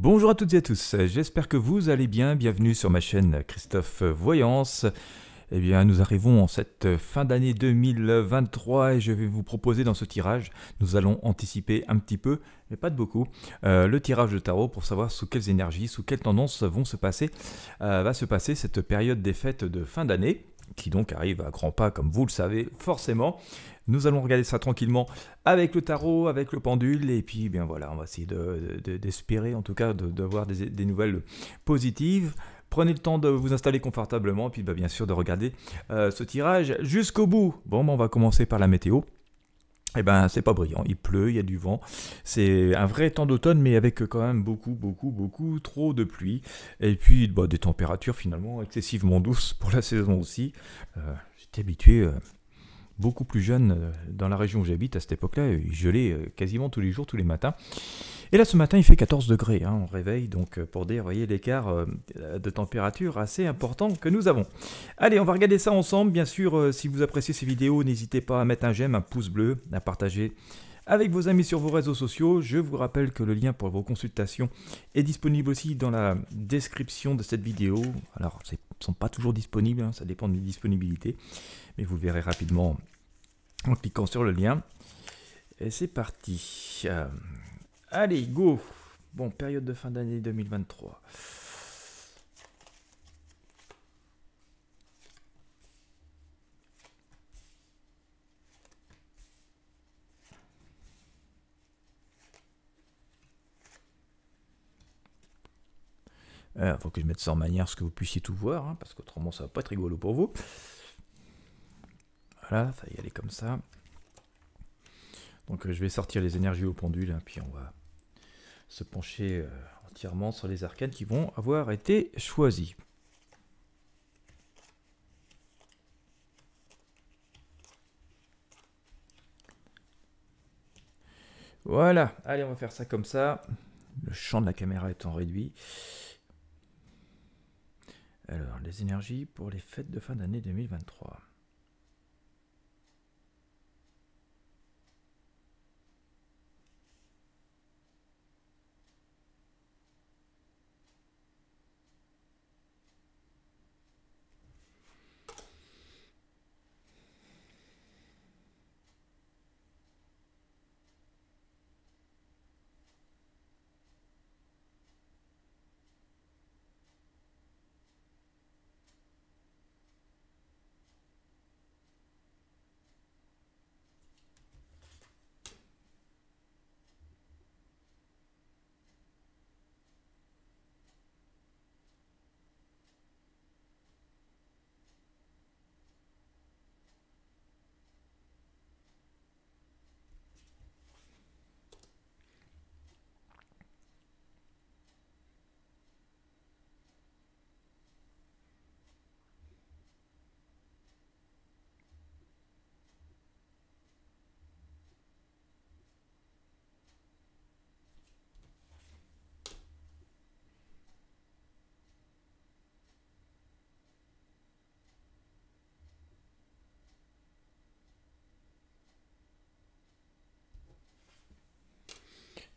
Bonjour à toutes et à tous, j'espère que vous allez bien, bienvenue sur ma chaîne Christophe Voyance. Eh bien, nous arrivons en cette fin d'année 2023 et je vais vous proposer dans ce tirage, nous allons anticiper un petit peu, mais pas de beaucoup, euh, le tirage de tarot pour savoir sous quelles énergies, sous quelles tendances vont se passer, euh, va se passer cette période des fêtes de fin d'année qui donc arrive à grands pas, comme vous le savez forcément. Nous allons regarder ça tranquillement avec le tarot, avec le pendule, et puis eh bien voilà, on va essayer d'espérer de, en tout cas d'avoir des, nouvelles positives. Prenez le temps de vous installer confortablement, puis bah, bien sûr de regarder euh, ce tirage jusqu'au bout. Bon, ben, on va commencer par la météo eh ben, c'est pas brillant. Il pleut, il y a du vent. C'est un vrai temps d'automne, mais avec quand même beaucoup, beaucoup, beaucoup trop de pluie. Et puis, bah, des températures finalement excessivement douces pour la saison aussi. Euh, j'étais habitué. Euh, beaucoup plus jeune, euh, dans la région où j'habite à cette époque-là, euh, il gelait euh, quasiment tous les jours, tous les matins. Et là, ce matin, il fait 14 degrés. Hein, on réveille donc pour dire, voyez l'écart de température assez important que nous avons. Allez, on va regarder ça ensemble. Bien sûr, si vous appréciez ces vidéos, n'hésitez pas à mettre un j'aime, un pouce bleu, à partager avec vos amis sur vos réseaux sociaux. Je vous rappelle que le lien pour vos consultations est disponible aussi dans la description de cette vidéo. Alors, c'est sont pas toujours disponibles, hein, ça dépend des disponibilités, mais vous verrez rapidement en cliquant sur le lien. Et c'est parti. Euh, allez, go Bon, période de fin d'année 2023. Il euh, faut que je mette ça en manière, ce que vous puissiez tout voir, hein, parce qu'autrement ça va pas être rigolo pour vous. Voilà, ça va y aller comme ça. Donc euh, je vais sortir les énergies au pendule, hein, puis on va se pencher euh, entièrement sur les arcanes qui vont avoir été choisis. Voilà, allez on va faire ça comme ça. Le champ de la caméra étant réduit. Alors, les énergies pour les fêtes de fin d'année 2023.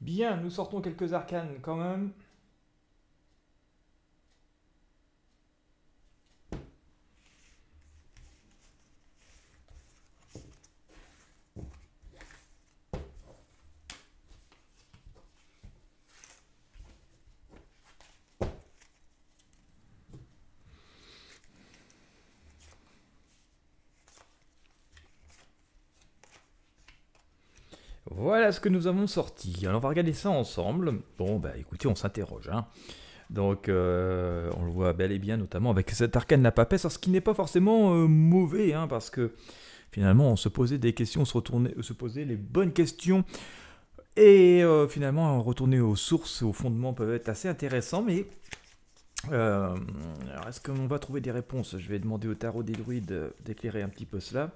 Bien, nous sortons quelques arcanes quand même. Voilà ce que nous avons sorti. Alors on va regarder ça ensemble. Bon bah écoutez, on s'interroge. Hein. Donc euh, on le voit bel et bien notamment avec cet arcane la papesse, ce qui n'est pas forcément euh, mauvais, hein, parce que finalement on se posait des questions, on se, retournait, euh, se posait les bonnes questions. Et finalement, retourner aux sources, aux fondements peuvent être assez intéressants, mais alors, est-ce qu'on va trouver des réponses Je vais demander au tarot des druides d'éclairer un petit peu cela.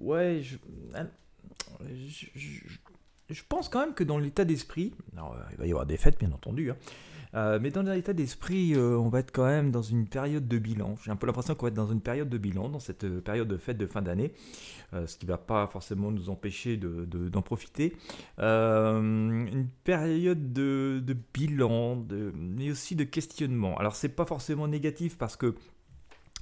Ouais, je, ah, je, je pense quand même que dans l'état d'esprit, euh, il va y avoir des fêtes bien entendu, hein, euh, mais dans l'état d'esprit, euh, on va être quand même dans une période de bilan. J'ai un peu l'impression qu'on va être dans une période de bilan, dans cette période de fête de fin d'année, ce qui ne va pas forcément nous empêcher d'en de, profiter. une période de, de bilan, mais aussi de questionnement. Alors c'est pas forcément négatif parce que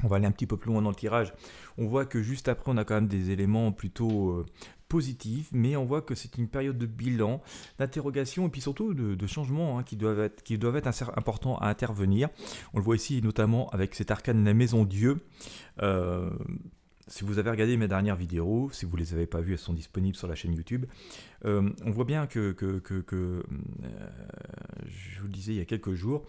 on va aller un petit peu plus loin dans le tirage. On voit que juste après, on a quand même des éléments plutôt euh, positifs, mais on voit que c'est une période de bilan, d'interrogation et puis surtout de, changements hein, qui doivent être, importants à intervenir. On le voit ici notamment avec cet arcane de la maison Dieu. Euh, si vous avez regardé mes dernières vidéos, si vous ne les avez pas vues, elles sont disponibles sur la chaîne YouTube. Euh, on voit bien que, que je vous le disais il y a quelques jours,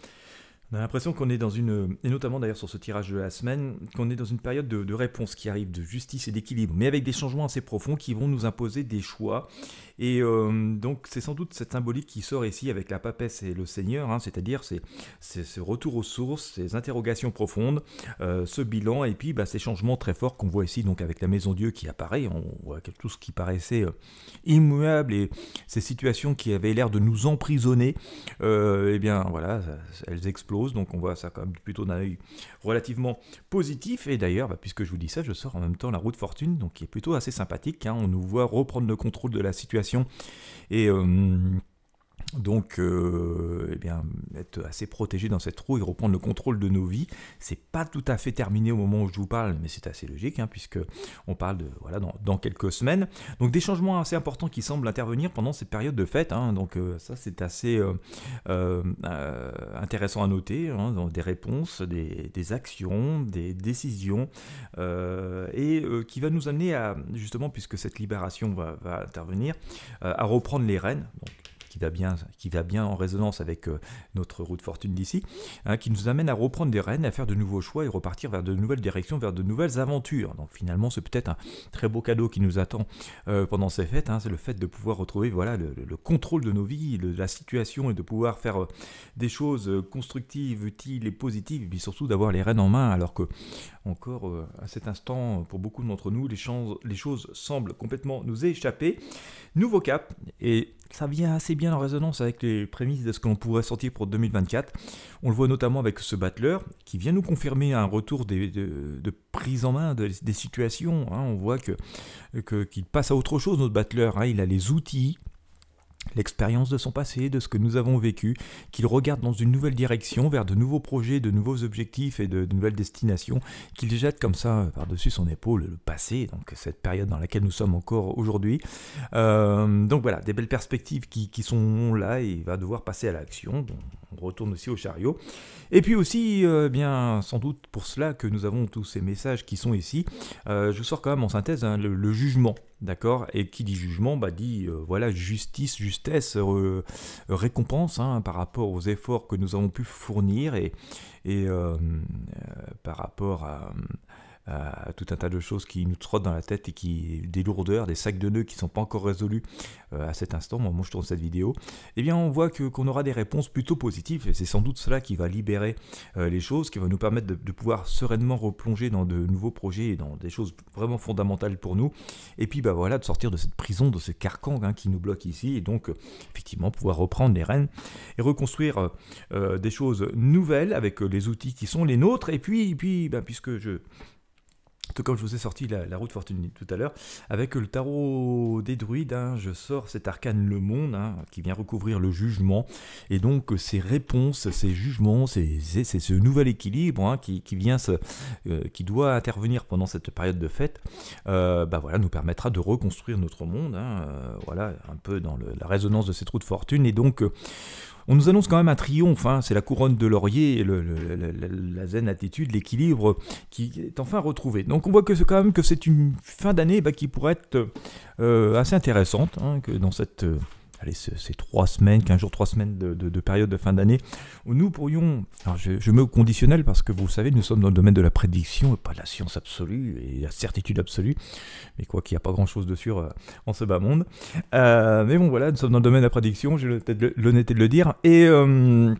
on a l'impression qu'on est dans une, et notamment d'ailleurs sur ce tirage de la semaine, qu'on est dans une période de, réponse qui arrive, de justice et d'équilibre, mais avec des changements assez profonds qui vont nous imposer des choix. Et euh, donc c'est sans doute cette symbolique qui sort ici avec la papesse et le Seigneur, hein, c'est-à-dire c'est ce retour aux sources, ces interrogations profondes, euh, ce bilan, et puis bah, ces changements très forts qu'on voit ici donc avec la maison Dieu qui apparaît, on voit tout ce qui paraissait euh, immuable et ces situations qui avaient l'air de nous emprisonner, eh bien voilà, elles explosent donc on voit ça quand même plutôt d'un œil relativement positif. Et d'ailleurs, bah, puisque je vous dis ça, je sors en même temps la roue de fortune, donc qui est plutôt assez sympathique. Hein. On nous voit reprendre le contrôle de la situation et euh, donc, euh, eh bien, être assez protégé dans cette roue et reprendre le contrôle de nos vies, c'est pas tout à fait terminé au moment où je vous parle, mais c'est assez logique, hein, puisque on parle de voilà dans, quelques semaines. Donc, des changements assez importants qui semblent intervenir pendant cette période de fête. Hein. donc, euh, ça, c'est assez euh, intéressant à noter hein, dans des réponses, des, actions, des décisions, et qui va nous amener à justement, puisque cette libération va, intervenir, à reprendre les rênes qui va bien, qui va bien en résonance avec euh, notre route fortune d'ici, hein, qui nous amène à reprendre des rênes, à faire de nouveaux choix et repartir vers de nouvelles directions, vers de nouvelles aventures. Donc finalement, c'est peut-être un très beau cadeau qui nous attend euh, pendant ces fêtes, hein, c'est le fait de pouvoir retrouver voilà, le, contrôle de nos vies, la situation et de pouvoir faire euh, des choses constructives, utiles et positives, et puis surtout d'avoir les rênes en main, alors que encore à cet instant, pour beaucoup d'entre nous, les, les choses semblent complètement nous échapper. Nouveau cap, et ça vient assez bien en résonance avec les prémices de ce que l'on pourrait sortir pour 2024. On le voit notamment avec ce battleur qui vient nous confirmer un retour de, prise en main des situations. Hein. On voit que qu'il passe à autre chose, notre battleur. Hein. Il a les outils l'expérience de son passé, de ce que nous avons vécu, qu'il regarde dans une nouvelle direction, vers de nouveaux projets, de nouveaux objectifs et de, nouvelles destinations, qu'il jette comme ça euh, par-dessus son épaule le passé, donc cette période dans laquelle nous sommes encore aujourd'hui. Euh, donc voilà, des belles perspectives qui, qui sont là et il va devoir passer à l'action on retourne aussi au chariot. Et puis aussi, euh, bien sans doute pour cela que nous avons tous ces messages qui sont ici, euh, je sors quand même en synthèse hein, le, jugement, d'accord Et qui dit jugement, bah, dit euh, voilà justice, justesse, récompense hein, par rapport aux efforts que nous avons pu fournir et, et par rapport à euh, tout un tas de choses qui nous trottent dans la tête et qui des lourdeurs, des sacs de nœuds qui ne sont pas encore résolus euh, à cet instant, moi, où je tourne cette vidéo, eh bien on voit qu'on aura des réponses plutôt positives et c'est sans doute cela qui va libérer euh, les choses, qui va nous permettre de, pouvoir sereinement replonger dans de nouveaux projets et dans des choses vraiment fondamentales pour nous. Et puis bah voilà, de sortir de cette prison, de ce carcan hein, qui nous bloque ici et donc effectivement pouvoir reprendre les rênes et reconstruire des choses nouvelles avec les outils qui sont les nôtres. Et puis, puis bah, puisque je comme je vous ai sorti la, route fortune tout à l'heure, avec le tarot des druides, hein, je sors cet arcane le monde, hein, qui vient recouvrir le jugement, et donc ces réponses, ces jugements, c'est ce nouvel équilibre hein, qui, vient, euh, qui doit intervenir pendant cette période de fête, euh, bah voilà, nous permettra de reconstruire notre monde, euh, voilà, un peu dans la résonance de cette route de fortune, et donc on nous annonce quand même un triomphe, hein. c'est la couronne de laurier, la, zen attitude, l'équilibre qui est enfin retrouvé. Donc on voit que c'est quand même que c'est une fin d'année bah, qui pourrait être euh, assez intéressante hein, que dans cette... Euh, allez, ces trois semaines, quinze jours, trois semaines de, de période de fin d'année, où nous pourrions, alors je, je, mets au conditionnel parce que vous savez, nous sommes dans le domaine de la prédiction et pas de la science absolue et la certitude absolue, mais quoi qu'il n'y a pas grand chose de sûr euh, en ce bas monde. Euh, mais bon, voilà, nous sommes dans le domaine de la prédiction, j'ai l'honnêteté de le dire, et. Euh,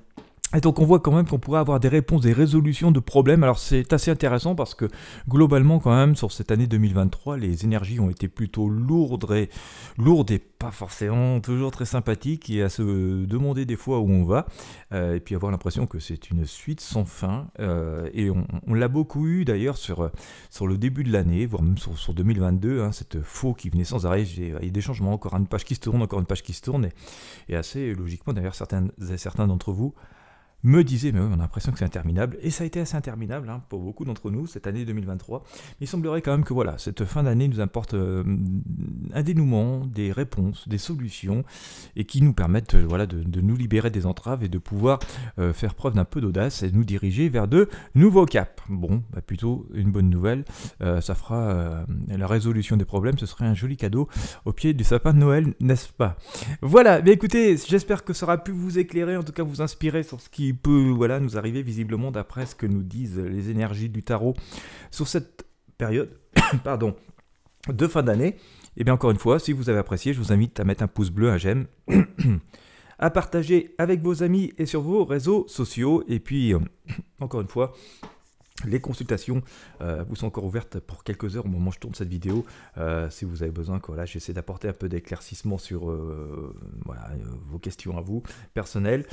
et donc on voit quand même qu'on pourrait avoir des réponses, des résolutions de problèmes. Alors c'est assez intéressant parce que globalement quand même sur cette année 2023, les énergies ont été plutôt lourdes et, lourdes et pas forcément toujours très sympathiques et à se demander des fois où on va euh, et puis avoir l'impression que c'est une suite sans fin. Euh, et on, l'a beaucoup eu d'ailleurs sur, sur le début de l'année, voire même sur, sur 2022, hein, cette faux qui venait sans arrêt. Il y a des changements, encore une page qui se tourne, encore une page qui se tourne et, assez logiquement d'ailleurs certains, certains d'entre vous me disait, mais on a l'impression que c'est interminable, et ça a été assez interminable hein, pour beaucoup d'entre nous cette année 2023. il semblerait quand même que voilà, cette fin d'année nous apporte euh, un dénouement, des réponses, des solutions, et qui nous permettent euh, voilà, de, nous libérer des entraves et de pouvoir euh, faire preuve d'un peu d'audace et nous diriger vers de nouveaux caps. Bon, bah plutôt une bonne nouvelle, ça fera la résolution des problèmes, ce serait un joli cadeau au pied du sapin de Noël, n'est-ce pas Voilà, mais écoutez, j'espère que ça aura pu vous éclairer, en tout cas vous inspirer sur ce qui peut voilà, nous arriver visiblement d'après ce que nous disent les énergies du tarot sur cette période pardon, de fin d'année. Et eh bien encore une fois, si vous avez apprécié, je vous invite à mettre un pouce bleu, un j'aime, à partager avec vos amis et sur vos réseaux sociaux. Et puis, euh, encore une fois, les consultations euh, vous sont encore ouvertes pour quelques heures au moment où je tourne cette vidéo. Euh, si vous avez besoin, voilà, j'essaie d'apporter un peu d'éclaircissement sur euh, vos questions à vous, personnelles.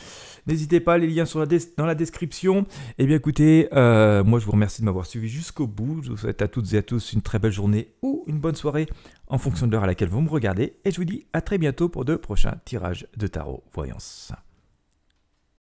N'hésitez pas, les liens sont dans la description. Eh bien écoutez, moi je vous remercie de m'avoir suivi jusqu'au bout. Je vous souhaite à toutes et à tous une très belle journée ou une bonne soirée en fonction de l'heure à laquelle vous me regardez. Et je vous dis à très bientôt pour de prochains tirages de tarot voyance.